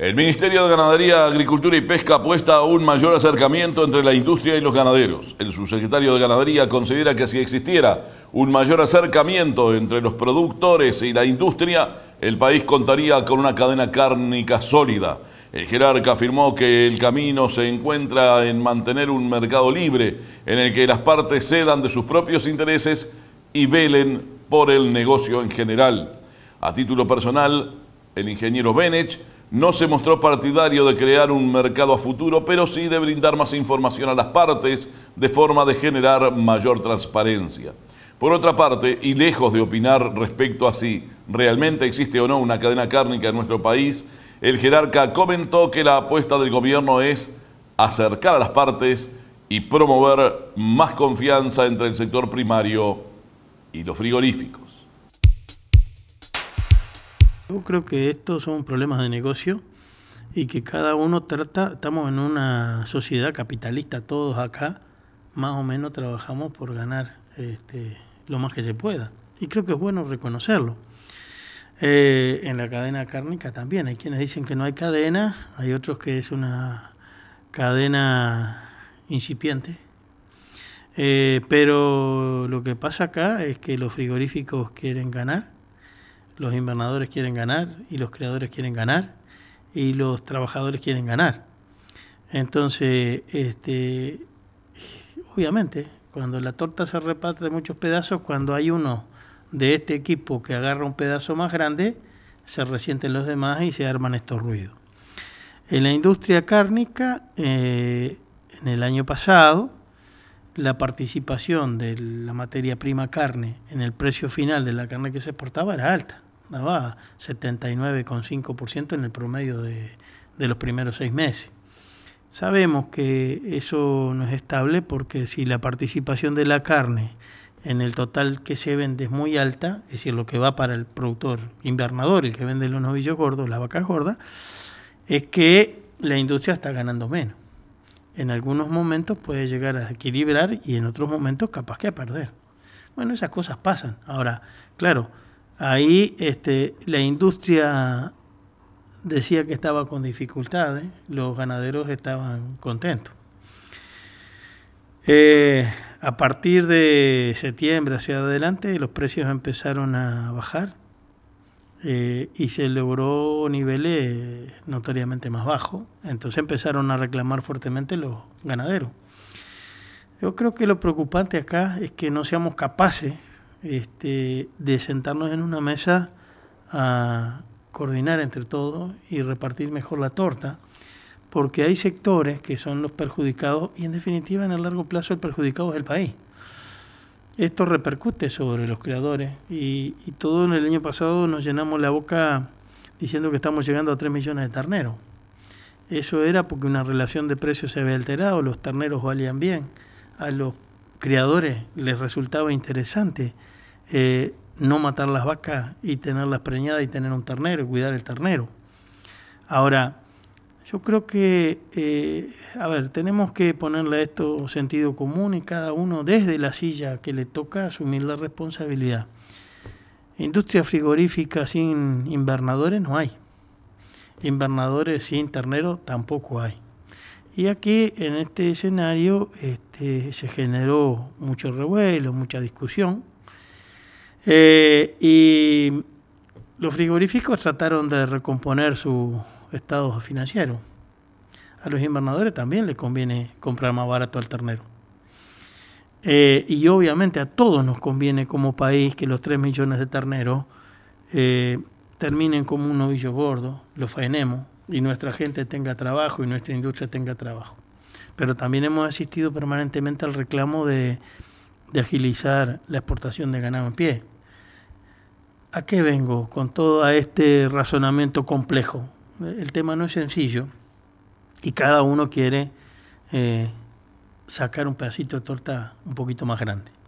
El Ministerio de Ganadería, Agricultura y Pesca apuesta a un mayor acercamiento entre la industria y los ganaderos. El subsecretario de Ganadería considera que si existiera un mayor acercamiento entre los productores y la industria, el país contaría con una cadena cárnica sólida. El jerarca afirmó que el camino se encuentra en mantener un mercado libre en el que las partes cedan de sus propios intereses y velen por el negocio en general. A título personal, el ingeniero Benech no se mostró partidario de crear un mercado a futuro, pero sí de brindar más información a las partes de forma de generar mayor transparencia. Por otra parte, y lejos de opinar respecto a si realmente existe o no una cadena cárnica en nuestro país, el jerarca comentó que la apuesta del gobierno es acercar a las partes y promover más confianza entre el sector primario y los frigoríficos creo que estos son problemas de negocio y que cada uno trata, estamos en una sociedad capitalista todos acá, más o menos trabajamos por ganar este, lo más que se pueda. Y creo que es bueno reconocerlo. Eh, en la cadena cárnica también, hay quienes dicen que no hay cadena, hay otros que es una cadena incipiente. Eh, pero lo que pasa acá es que los frigoríficos quieren ganar los invernadores quieren ganar y los creadores quieren ganar y los trabajadores quieren ganar. Entonces, este, obviamente, cuando la torta se reparte de muchos pedazos, cuando hay uno de este equipo que agarra un pedazo más grande, se resienten los demás y se arman estos ruidos. En la industria cárnica, eh, en el año pasado, la participación de la materia prima carne en el precio final de la carne que se exportaba era alta daba 79,5% en el promedio de, de los primeros seis meses. Sabemos que eso no es estable porque si la participación de la carne en el total que se vende es muy alta, es decir, lo que va para el productor invernador, el que vende los novillos gordos, la vaca gorda es que la industria está ganando menos. En algunos momentos puede llegar a equilibrar y en otros momentos capaz que a perder. Bueno, esas cosas pasan. Ahora, claro, Ahí este, la industria decía que estaba con dificultades, los ganaderos estaban contentos. Eh, a partir de septiembre hacia adelante los precios empezaron a bajar eh, y se logró niveles notoriamente más bajos. Entonces empezaron a reclamar fuertemente los ganaderos. Yo creo que lo preocupante acá es que no seamos capaces este, de sentarnos en una mesa a coordinar entre todos y repartir mejor la torta, porque hay sectores que son los perjudicados y en definitiva en el largo plazo el perjudicado es el país. Esto repercute sobre los creadores y, y todo en el año pasado nos llenamos la boca diciendo que estamos llegando a 3 millones de terneros. Eso era porque una relación de precios se había alterado, los terneros valían bien, a los criadores les resultaba interesante eh, no matar las vacas y tenerlas preñadas y tener un ternero, cuidar el ternero. Ahora, yo creo que, eh, a ver, tenemos que ponerle esto sentido común y cada uno desde la silla que le toca asumir la responsabilidad. Industria frigorífica sin invernadores no hay. Invernadores sin ternero tampoco hay. Y aquí, en este escenario, este, se generó mucho revuelo, mucha discusión. Eh, y los frigoríficos trataron de recomponer su estado financiero. A los invernadores también les conviene comprar más barato al ternero. Eh, y obviamente a todos nos conviene como país que los 3 millones de terneros eh, terminen como un novillo gordo, los faenemos, y nuestra gente tenga trabajo y nuestra industria tenga trabajo. Pero también hemos asistido permanentemente al reclamo de, agilizar la exportación de ganado en pie. ¿A qué vengo con todo este razonamiento complejo? El tema no es sencillo y cada uno quiere eh, sacar un pedacito de torta un poquito más grande.